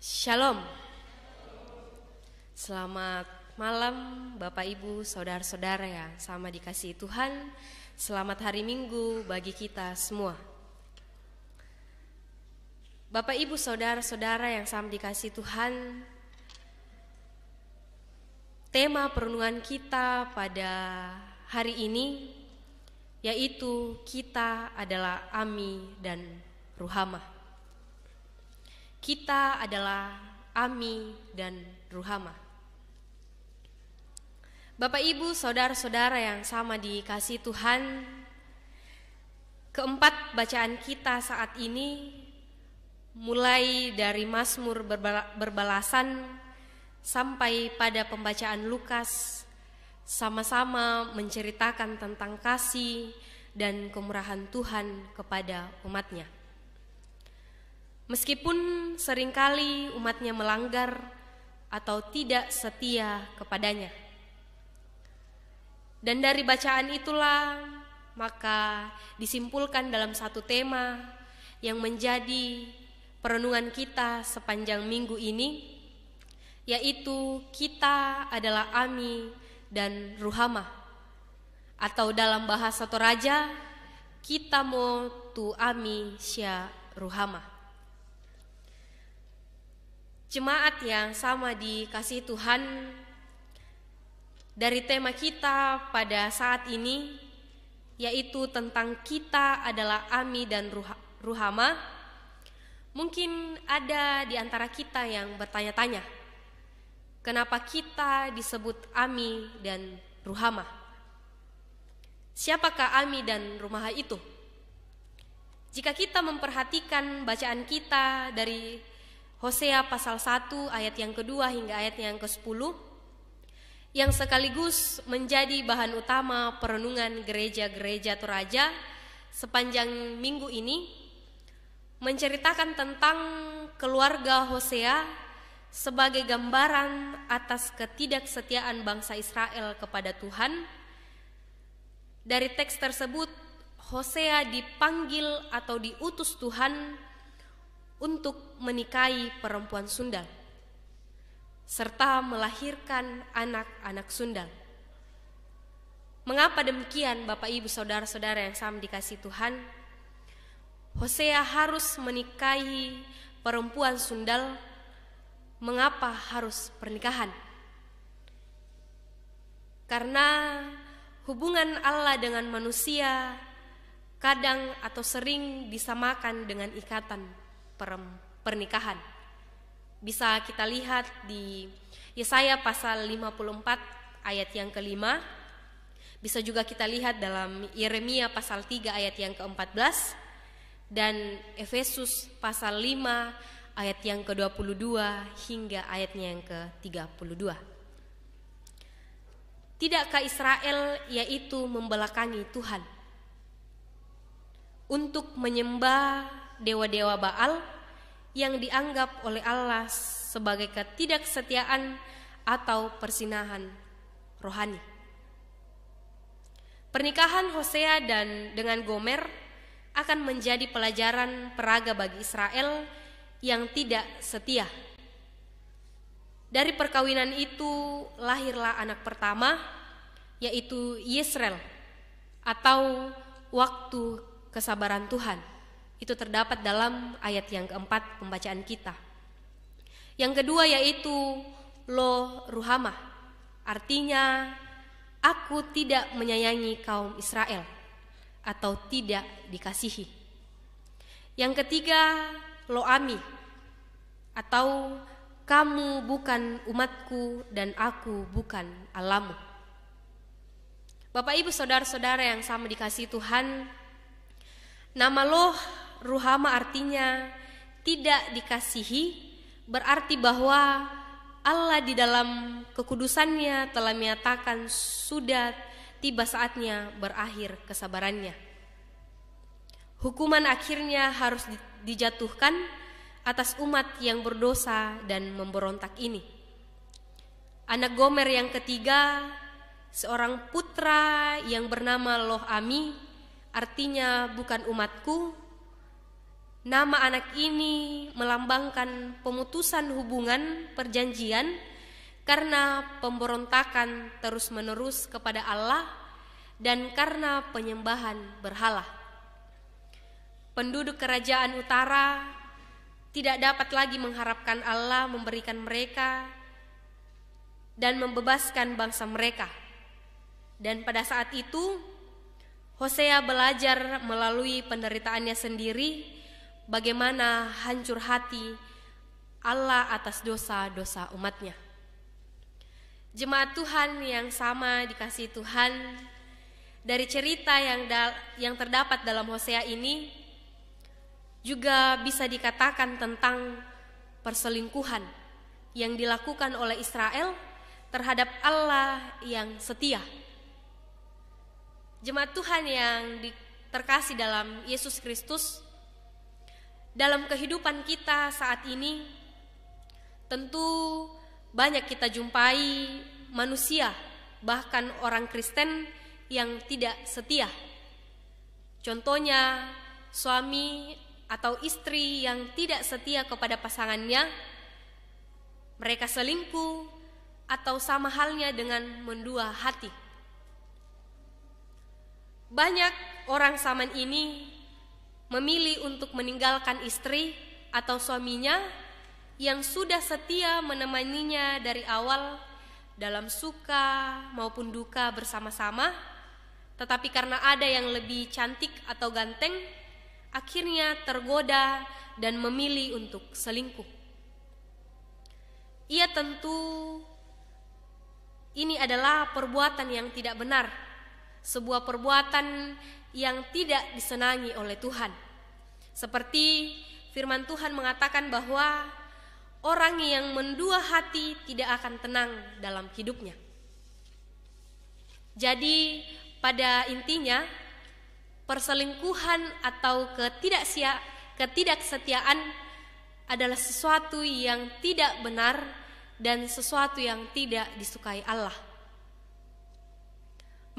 Shalom. Selamat malam Bapak Ibu, saudara-saudara yang sama dikasih Tuhan. Selamat hari Minggu bagi kita semua. Bapak Ibu, saudara-saudara yang sama dikasih Tuhan. Tema perenungan kita pada hari ini yaitu kita adalah Ami dan Ruhamah. Kita adalah Ami dan Ruhama. Bapak, Ibu, saudara-saudara yang sama dikasih Tuhan, keempat bacaan kita saat ini mulai dari Mazmur berbalasan sampai pada pembacaan Lukas sama-sama menceritakan tentang kasih dan kemurahan Tuhan kepada umatnya. nya Meskipun seringkali umatnya melanggar atau tidak setia kepadanya. Dan dari bacaan itulah maka disimpulkan dalam satu tema yang menjadi perenungan kita sepanjang minggu ini yaitu kita adalah Ami dan Ruhama atau dalam bahasa Toraja kita mau tu Ami sya Ruhamah jemaat yang sama dikasih Tuhan dari tema kita pada saat ini yaitu tentang kita adalah Ami dan Ruhama mungkin ada di antara kita yang bertanya-tanya kenapa kita disebut Ami dan Ruhama siapakah Ami dan Rumaha itu jika kita memperhatikan bacaan kita dari Hosea pasal 1 ayat yang kedua hingga ayat yang ke-10 yang sekaligus menjadi bahan utama perenungan gereja-gereja Toraja sepanjang minggu ini menceritakan tentang keluarga Hosea sebagai gambaran atas ketidaksetiaan bangsa Israel kepada Tuhan. Dari teks tersebut, Hosea dipanggil atau diutus Tuhan untuk menikahi perempuan Sundal serta melahirkan anak-anak Sundal. Mengapa demikian Bapak Ibu Saudara-saudara yang sama dikasih Tuhan? Hosea harus menikahi perempuan Sundal. Mengapa harus pernikahan? Karena hubungan Allah dengan manusia kadang atau sering disamakan dengan ikatan pernikahan. Bisa kita lihat di Yesaya pasal 54 ayat yang kelima. Bisa juga kita lihat dalam Yeremia pasal 3 ayat yang ke-14 dan Efesus pasal 5 ayat yang ke-22 hingga ayatnya yang ke-32. Tidakkah Israel yaitu membelakangi Tuhan untuk menyembah dewa-dewa Baal yang dianggap oleh Allah sebagai ketidaksetiaan atau persinahan rohani. Pernikahan Hosea dan dengan Gomer akan menjadi pelajaran peraga bagi Israel yang tidak setia. Dari perkawinan itu lahirlah anak pertama yaitu Yisrael atau waktu kesabaran Tuhan. Itu terdapat dalam ayat yang keempat pembacaan kita. Yang kedua yaitu lo ruhamah. Artinya aku tidak menyayangi kaum Israel atau tidak dikasihi. Yang ketiga lo ami atau kamu bukan umatku dan aku bukan alamu. Bapak ibu saudara-saudara yang sama dikasih Tuhan, nama loh ruhama artinya tidak dikasihi berarti bahwa Allah di dalam kekudusannya telah menyatakan sudah tiba saatnya berakhir kesabarannya. Hukuman akhirnya harus dijatuhkan atas umat yang berdosa dan memberontak ini. Anak Gomer yang ketiga, seorang putra yang bernama Loh Ami, artinya bukan umatku, Nama anak ini melambangkan pemutusan hubungan perjanjian karena pemberontakan terus-menerus kepada Allah dan karena penyembahan berhala. Penduduk kerajaan utara tidak dapat lagi mengharapkan Allah memberikan mereka dan membebaskan bangsa mereka. Dan pada saat itu, Hosea belajar melalui penderitaannya sendiri bagaimana hancur hati Allah atas dosa-dosa umatnya. Jemaat Tuhan yang sama dikasih Tuhan, dari cerita yang da yang terdapat dalam Hosea ini juga bisa dikatakan tentang perselingkuhan yang dilakukan oleh Israel terhadap Allah yang setia. Jemaat Tuhan yang terkasih dalam Yesus Kristus, dalam kehidupan kita saat ini, tentu banyak kita jumpai manusia, bahkan orang Kristen yang tidak setia. Contohnya, suami atau istri yang tidak setia kepada pasangannya, mereka selingkuh, atau sama halnya dengan mendua hati. Banyak orang zaman ini memilih untuk meninggalkan istri atau suaminya yang sudah setia menemaninya dari awal dalam suka maupun duka bersama-sama, tetapi karena ada yang lebih cantik atau ganteng, akhirnya tergoda dan memilih untuk selingkuh. Ia tentu ini adalah perbuatan yang tidak benar sebuah perbuatan yang tidak disenangi oleh Tuhan. Seperti firman Tuhan mengatakan bahwa orang yang mendua hati tidak akan tenang dalam hidupnya. Jadi pada intinya perselingkuhan atau ketidaksia ketidaksetiaan adalah sesuatu yang tidak benar dan sesuatu yang tidak disukai Allah.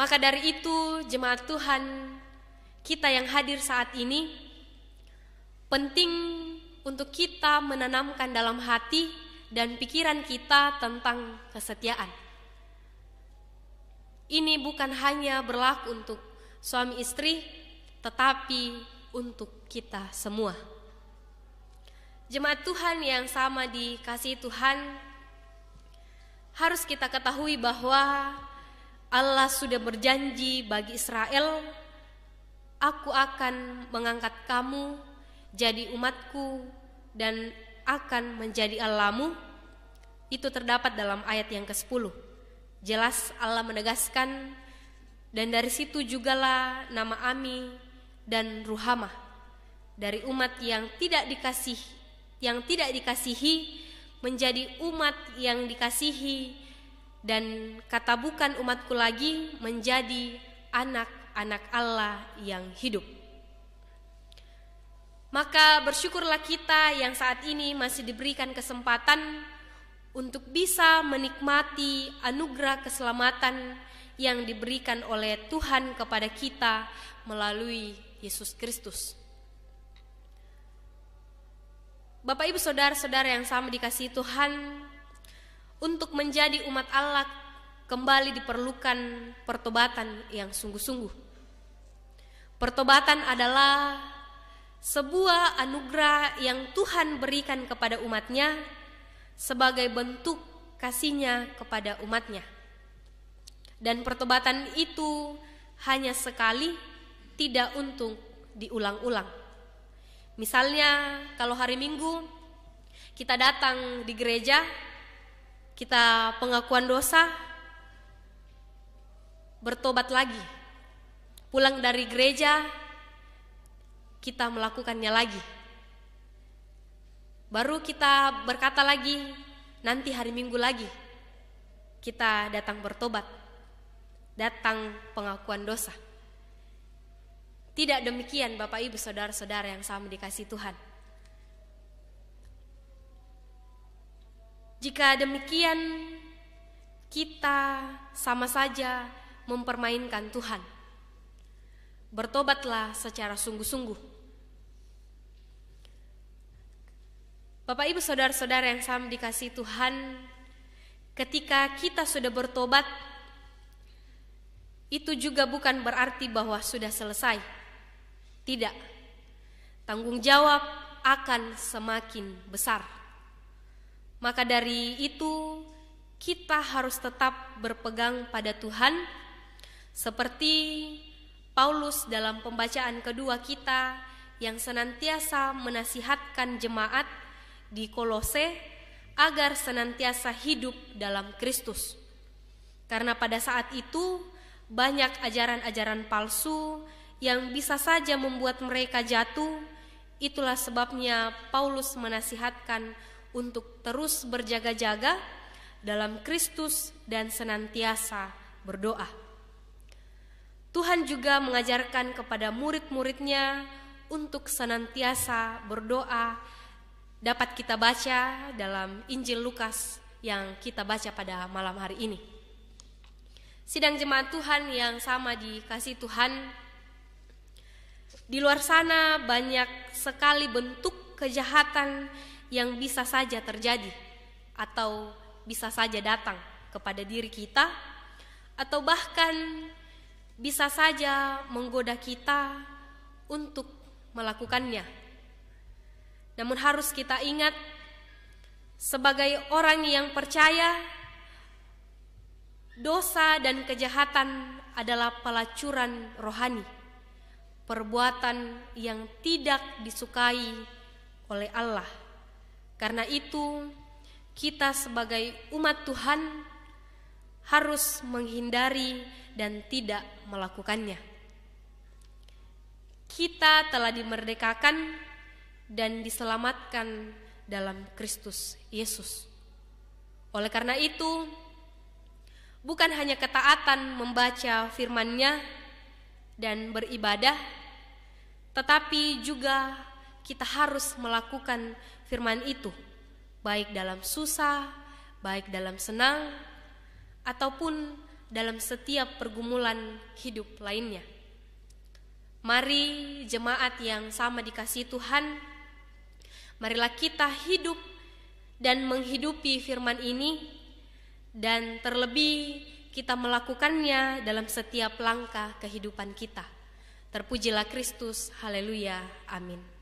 Maka dari itu, jemaat Tuhan kita yang hadir saat ini penting untuk kita menanamkan dalam hati dan pikiran kita tentang kesetiaan. Ini bukan hanya berlaku untuk suami istri, tetapi untuk kita semua. Jemaat Tuhan yang sama dikasih Tuhan, harus kita ketahui bahwa Allah sudah berjanji bagi Israel, aku akan mengangkat kamu jadi umatku dan akan menjadi Allahmu. Itu terdapat dalam ayat yang ke-10. Jelas Allah menegaskan dan dari situ jugalah nama Ami dan Ruhamah dari umat yang tidak dikasih yang tidak dikasihi menjadi umat yang dikasihi dan kata bukan umatku lagi menjadi anak-anak Allah yang hidup. Maka bersyukurlah kita yang saat ini masih diberikan kesempatan untuk bisa menikmati anugerah keselamatan yang diberikan oleh Tuhan kepada kita melalui Yesus Kristus. Bapak, ibu, saudara, saudara yang sama dikasih Tuhan, untuk menjadi umat Allah kembali diperlukan pertobatan yang sungguh-sungguh. Pertobatan adalah sebuah anugerah yang Tuhan berikan kepada umatnya sebagai bentuk kasihnya kepada umatnya. Dan pertobatan itu hanya sekali tidak untung diulang-ulang. Misalnya kalau hari Minggu kita datang di gereja kita pengakuan dosa, bertobat lagi. Pulang dari gereja, kita melakukannya lagi. Baru kita berkata lagi, nanti hari Minggu lagi kita datang bertobat, datang pengakuan dosa. Tidak demikian Bapak Ibu Saudara-saudara yang sama dikasih Tuhan. Jika demikian, kita sama saja mempermainkan Tuhan. Bertobatlah secara sungguh-sungguh. Bapak, ibu, saudara-saudara yang sama dikasih Tuhan, ketika kita sudah bertobat, itu juga bukan berarti bahwa sudah selesai. Tidak, tanggung jawab akan semakin besar. Maka dari itu kita harus tetap berpegang pada Tuhan seperti Paulus dalam pembacaan kedua kita yang senantiasa menasihatkan jemaat di Kolose agar senantiasa hidup dalam Kristus. Karena pada saat itu banyak ajaran-ajaran palsu yang bisa saja membuat mereka jatuh. Itulah sebabnya Paulus menasihatkan untuk terus berjaga-jaga dalam Kristus dan senantiasa berdoa. Tuhan juga mengajarkan kepada murid-muridnya untuk senantiasa berdoa dapat kita baca dalam Injil Lukas yang kita baca pada malam hari ini. Sidang jemaat Tuhan yang sama dikasih Tuhan, di luar sana banyak sekali bentuk kejahatan yang bisa saja terjadi atau bisa saja datang kepada diri kita atau bahkan bisa saja menggoda kita untuk melakukannya. Namun harus kita ingat sebagai orang yang percaya dosa dan kejahatan adalah pelacuran rohani, perbuatan yang tidak disukai oleh Allah. Karena itu, kita sebagai umat Tuhan harus menghindari dan tidak melakukannya. Kita telah dimerdekakan dan diselamatkan dalam Kristus Yesus. Oleh karena itu, bukan hanya ketaatan membaca firman-Nya dan beribadah, tetapi juga kita harus melakukan firman itu, baik dalam susah, baik dalam senang, ataupun dalam setiap pergumulan hidup lainnya. Mari jemaat yang sama dikasih Tuhan, marilah kita hidup dan menghidupi firman ini dan terlebih kita melakukannya dalam setiap langkah kehidupan kita. Terpujilah Kristus, haleluya, amin.